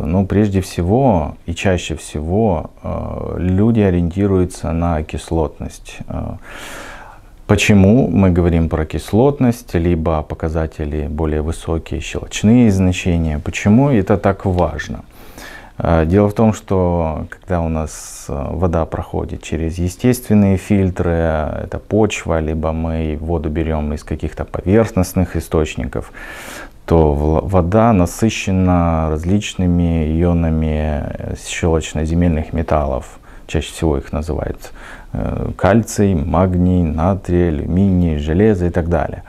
году? Ну, прежде всего и чаще всего э, люди ориентируются на кислотность. Э, почему мы говорим про кислотность, либо показатели более высокие, щелочные значения? Почему это так важно? Э, дело в том, что когда у нас вода проходит через естественные фильтры, это почва, либо мы воду берем из каких-то поверхностных источников, то вода насыщена различными ионами э, щелочно-земельных металлов. Чаще всего их называют э, кальций, магний, натрий, алюминий, железо и так далее.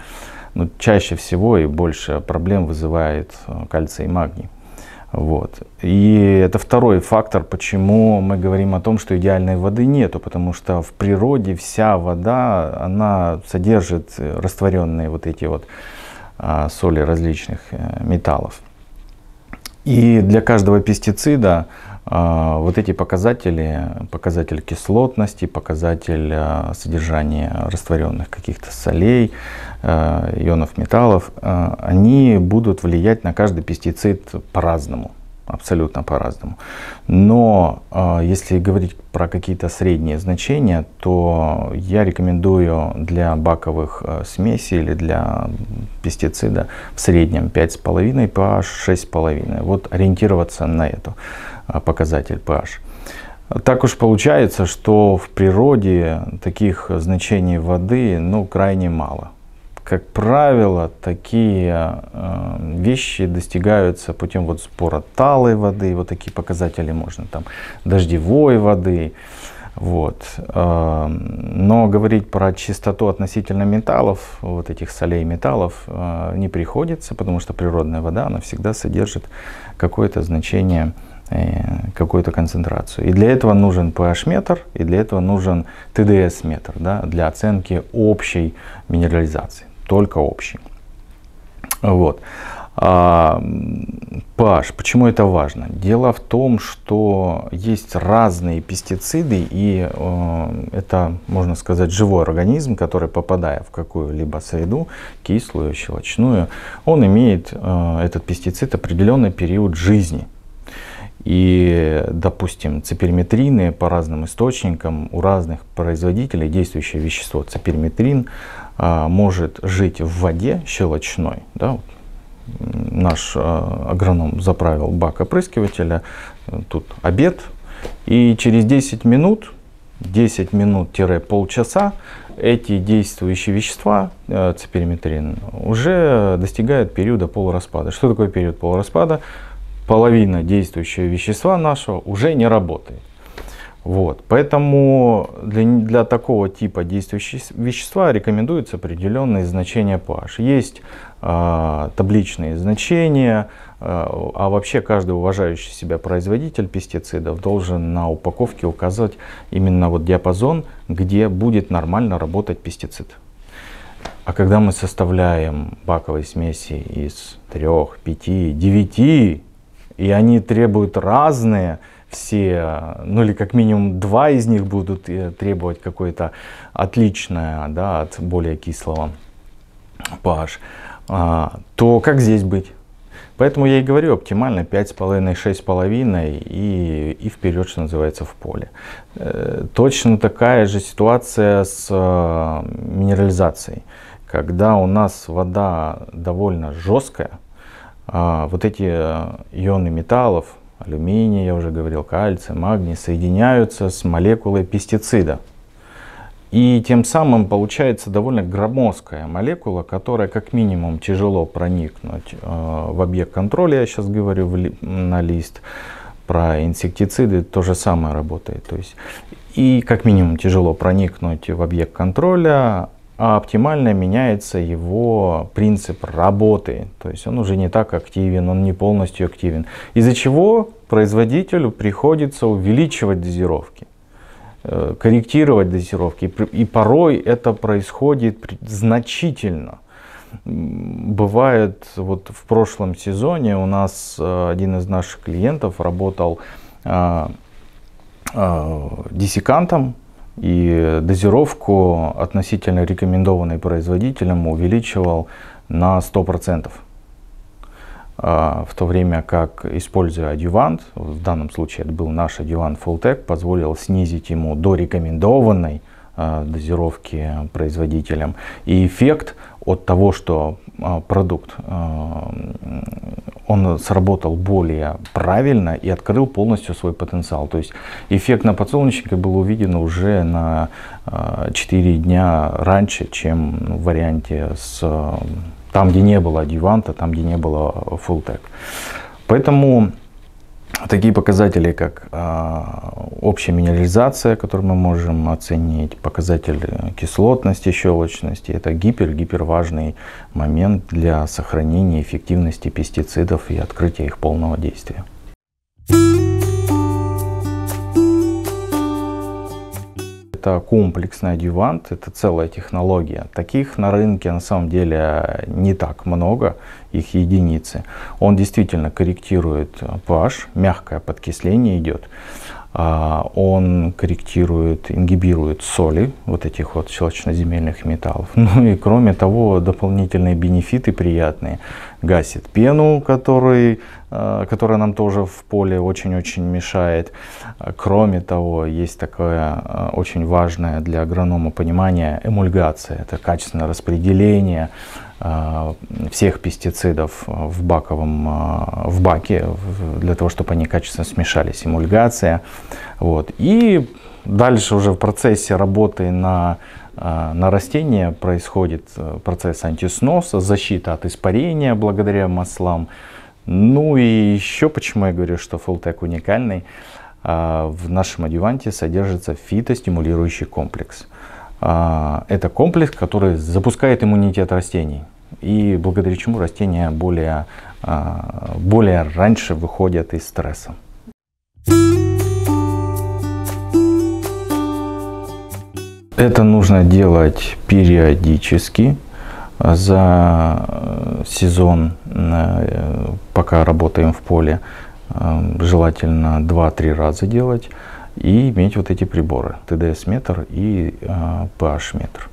Но чаще всего и больше проблем вызывает э, кальций и магний. Вот. И это второй фактор, почему мы говорим о том, что идеальной воды нету, потому что в природе вся вода, она содержит растворенные вот эти вот а, соли различных э, металлов. И для каждого пестицида а, вот эти показатели, показатель кислотности, показатель а, содержания растворенных каких-то солей, ионов металлов, они будут влиять на каждый пестицид по-разному абсолютно по-разному. Но э, если говорить про какие-то средние значения, то я рекомендую для баковых э, смесей или для пестицида в среднем 5,5 pH, 6,5. Вот ориентироваться на эту э, показатель pH. Так уж получается, что в природе таких э, значений воды ну, крайне мало как правило, такие э, вещи достигаются путем вот спора талой воды, вот такие показатели можно, там, дождевой воды, вот. Э, но говорить про чистоту относительно металлов, вот этих солей металлов, э, не приходится, потому что природная вода, она всегда содержит какое-то значение, какую-то концентрацию. И для этого нужен pH-метр, и для этого нужен TDS-метр, да, для оценки общей минерализации только общий. Вот. А, pH. Почему это важно? Дело в том, что есть разные пестициды, и э, это, можно сказать, живой организм, который, попадая в какую-либо среду, кислую, щелочную, он имеет э, этот пестицид определенный период жизни. И, допустим, циперметрины по разным источникам, у разных производителей действующее вещество циперметрин – а, может жить в воде щелочной, да, наш а, агроном заправил бак опрыскивателя, тут обед, и через 10 минут, 10 минут-полчаса эти действующие вещества, э, циперметрин уже достигают периода полураспада. Что такое период полураспада? Половина действующего вещества нашего уже не работает. Вот. Поэтому для, для такого типа действующего вещества рекомендуются определенные значения pH. Есть э, табличные значения, э, а вообще каждый уважающий себя производитель пестицидов должен на упаковке указывать именно вот диапазон, где будет нормально работать пестицид. А когда мы составляем баковые смеси из 3, 5, 9, и они требуют разные, все, ну или как минимум два из них будут э, требовать какое-то отличное да, от более кислого pH, а, то как здесь быть? Поэтому я и говорю, оптимально 5,5, 6,5 и, и вперед, что называется, в поле. Э, точно такая же ситуация с э, минерализацией. Когда у нас вода довольно жесткая, а, вот эти ионы металлов, алюминий, я уже говорил, кальций, магний, соединяются с молекулой пестицида. И тем самым получается довольно громоздкая молекула, которая как минимум тяжело проникнуть э, в объект контроля. Я сейчас говорю на лист про инсектициды, то же самое работает. То есть, и как минимум тяжело проникнуть в объект контроля, а оптимально меняется его принцип работы. То есть он уже не так активен, он не полностью активен. Из-за чего производителю приходится увеличивать дозировки э, корректировать дозировки. И порой это происходит значительно. Бывает, вот в прошлом сезоне у нас э, один из наших клиентов работал э, диссекантом и дозировку относительно рекомендованной производителем увеличивал на 100%. А, в то время как, используя адювант, в данном случае это был наш адювант Fulltech, позволил снизить ему до рекомендованной а, дозировки производителем. И эффект от того, что а, продукт, а, он сработал более правильно и открыл полностью свой потенциал. То есть эффект на подсолнечнике был увиден уже на 4 а, дня раньше, чем в варианте с там, где не было диванта, там, где не было full tech, Поэтому Такие показатели, как а, общая минерализация, которую мы можем оценить, показатель э, кислотности, щелочности, это гипер-гиперважный момент для сохранения эффективности пестицидов и открытия их полного действия. это комплексный адювант, это целая технология. Таких на рынке на самом деле не так много, их единицы. Он действительно корректирует pH, мягкое подкисление идет. А, он корректирует, ингибирует соли, вот этих вот щелочноземельных металлов. Ну и кроме того, дополнительные бенефиты приятные – гасит пену, который, э, которая нам тоже в поле очень-очень мешает. Э, кроме того, есть такое э, очень важное для агронома понимание эмульгация. Это качественное распределение всех пестицидов в, баковом, в баке, для того, чтобы они качественно смешались. Эмульгация. Вот. И Дальше уже в процессе работы на, э, на растение происходит э, процесс антисноса, защита от испарения благодаря маслам. Ну и еще почему я говорю, что Fulltech уникальный. Э, в нашем адюванте содержится фитостимулирующий комплекс. Это комплекс, который запускает иммунитет растений. И благодаря чему растения более, более раньше выходят из стресса. Это нужно делать периодически за э, сезон, э, пока работаем в поле, э, желательно 2-3 раза делать и иметь вот эти приборы тдс метр и PH-метр.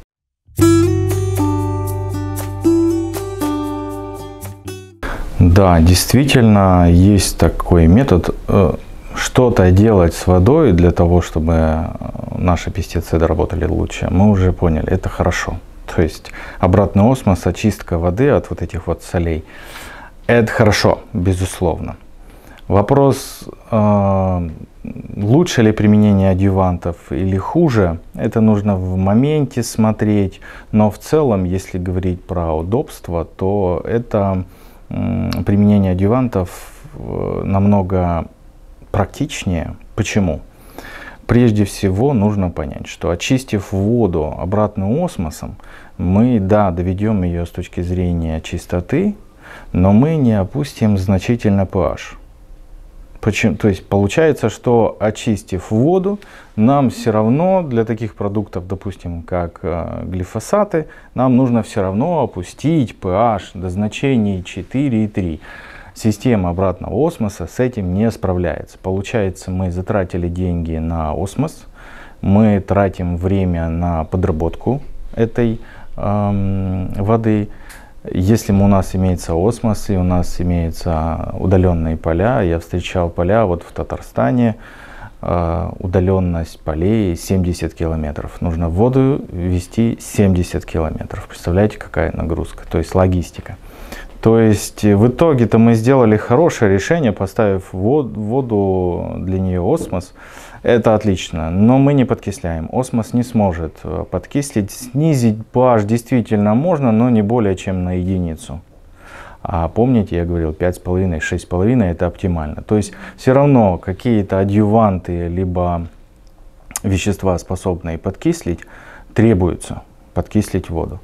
Да, действительно, есть такой метод что-то делать с водой для того, чтобы наши пестициды работали лучше, мы уже поняли, это хорошо. То есть обратный осмос, очистка воды от вот этих вот солей, это хорошо, безусловно. Вопрос, э, лучше ли применение адювантов или хуже, это нужно в моменте смотреть, но в целом, если говорить про удобство, то это применение адювантов э, намного практичнее. Почему? Прежде всего нужно понять, что очистив воду обратным осмосом, мы, да, доведем ее с точки зрения чистоты, но мы не опустим значительно pH. Почему? То есть получается, что очистив воду, нам все равно для таких продуктов, допустим, как э, глифосаты, нам нужно все равно опустить pH до значений 4,3. Система обратного осмоса с этим не справляется. Получается, мы затратили деньги на осмос, мы тратим время на подработку этой эм, воды. Если у нас имеется осмос и у нас имеются удаленные поля, я встречал поля вот в Татарстане, э, удаленность полей 70 километров. Нужно воду вести 70 километров. Представляете, какая нагрузка, то есть логистика. То есть э, в итоге-то мы сделали хорошее решение, поставив воду для нее осмос. Это отлично, но мы не подкисляем. Осмос не сможет э, подкислить. Снизить pH действительно можно, но не более чем на единицу. А помните, я говорил, 5,5, 6,5 это оптимально. То есть все равно какие-то адъюванты, либо вещества, способные подкислить, требуются подкислить воду.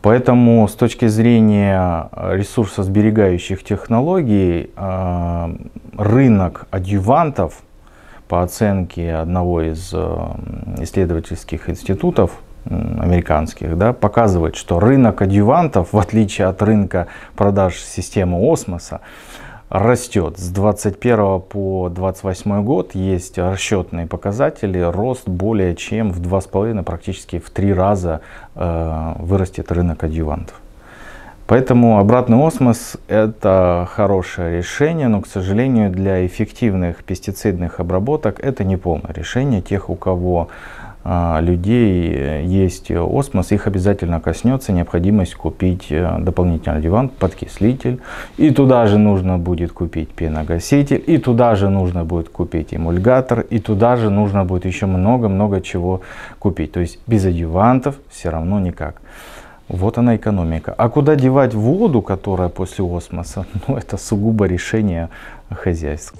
Поэтому с точки зрения э, ресурсосберегающих технологий, э, рынок адювантов, по оценке одного из э, исследовательских институтов американских, да, показывает, что рынок адювантов, в отличие от рынка продаж системы осмоса, растет. С 21 по 28 год есть расчетные показатели, рост более чем в 2,5, практически в 3 раза э, вырастет рынок адъювантов. Поэтому обратный осмос – это хорошее решение, но, к сожалению, для эффективных пестицидных обработок это не полное решение. Тех, у кого а, людей э, есть осмос, их обязательно коснется необходимость купить э, дополнительный диван, подкислитель, и туда же нужно будет купить пеногаситель, и туда же нужно будет купить эмульгатор, и туда же нужно будет еще много-много чего купить. То есть без адювантов все равно никак. Вот она экономика. А куда девать воду, которая после осмоса, ну это сугубо решение хозяйства.